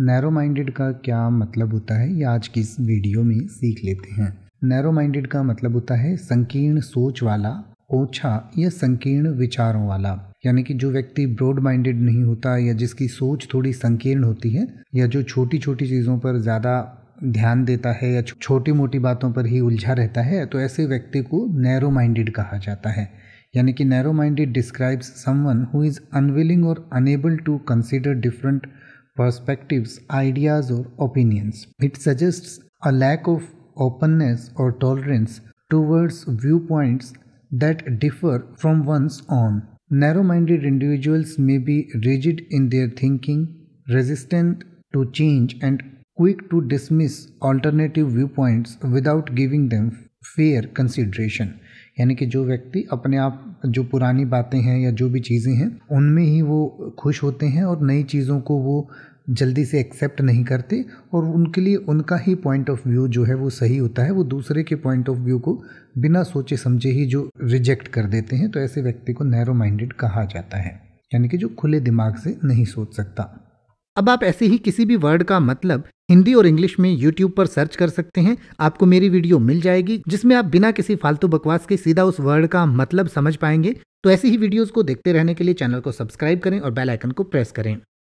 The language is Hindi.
नैरो माइंडेड का क्या मतलब होता है ये आज की इस वीडियो में सीख लेते हैं नैरो माइंडेड का मतलब होता है संकीर्ण सोच वाला ओछा या संकीर्ण विचारों वाला यानी कि जो व्यक्ति ब्रॉड माइंडेड नहीं होता या जिसकी सोच थोड़ी संकीर्ण होती है या जो छोटी छोटी चीज़ों पर ज़्यादा ध्यान देता है या छोटी मोटी बातों पर ही उलझा रहता है तो ऐसे व्यक्ति को नैरो माइंडेड कहा जाता है यानी कि narrow minded describes someone who is unwilling और unable to consider different perspectives, ideas, or opinions. It suggests a lack of openness or tolerance towards viewpoints that differ from one's own. Narrow minded individuals may be rigid in their thinking, resistant to change, and quick to dismiss alternative viewpoints without giving them fair consideration. यानी कि जो व्यक्ति अपने आप जो पुरानी बातें हैं या जो भी चीज़ें हैं उनमें ही वो खुश होते हैं और नई चीज़ों को वो जल्दी से एक्सेप्ट नहीं करते और उनके लिए उनका ही पॉइंट ऑफ व्यू जो है वो सही होता है वो दूसरे के पॉइंट ऑफ व्यू को बिना सोचे समझे ही जो रिजेक्ट कर देते हैं तो ऐसे व्यक्ति को नैरो माइंडेड कहा जाता है यानी कि जो खुले दिमाग से नहीं सोच सकता अब आप ऐसे ही किसी भी वर्ड का मतलब हिंदी और इंग्लिश में यूट्यूब पर सर्च कर सकते हैं आपको मेरी वीडियो मिल जाएगी जिसमें आप बिना किसी फालतू बकवास के सीधा उस वर्ड का मतलब समझ पाएंगे तो ऐसी ही वीडियोस को देखते रहने के लिए चैनल को सब्सक्राइब करें और बेल आइकन को प्रेस करें